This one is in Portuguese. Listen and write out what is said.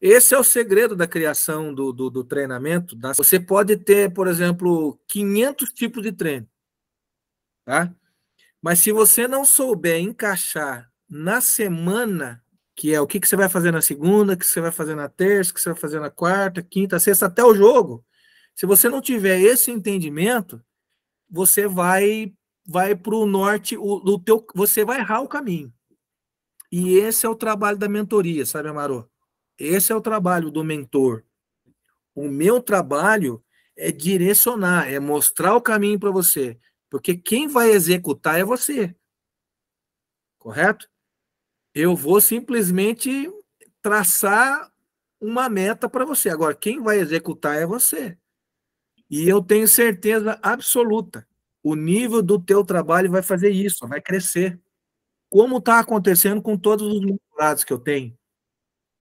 Esse é o segredo da criação do, do, do treinamento. Tá? Você pode ter, por exemplo, 500 tipos de treino. Tá? Mas se você não souber encaixar na semana, que é o que, que você vai fazer na segunda, o que você vai fazer na terça, o que você vai fazer na quarta, quinta, sexta, até o jogo, se você não tiver esse entendimento, você vai vai para o norte, o, teu, você vai errar o caminho. E esse é o trabalho da mentoria, sabe, Amaro? Esse é o trabalho do mentor. O meu trabalho é direcionar, é mostrar o caminho para você, porque quem vai executar é você. Correto? Eu vou simplesmente traçar uma meta para você. Agora, quem vai executar é você. E eu tenho certeza absoluta, o nível do teu trabalho vai fazer isso, vai crescer. Como está acontecendo com todos os mentorados que eu tenho.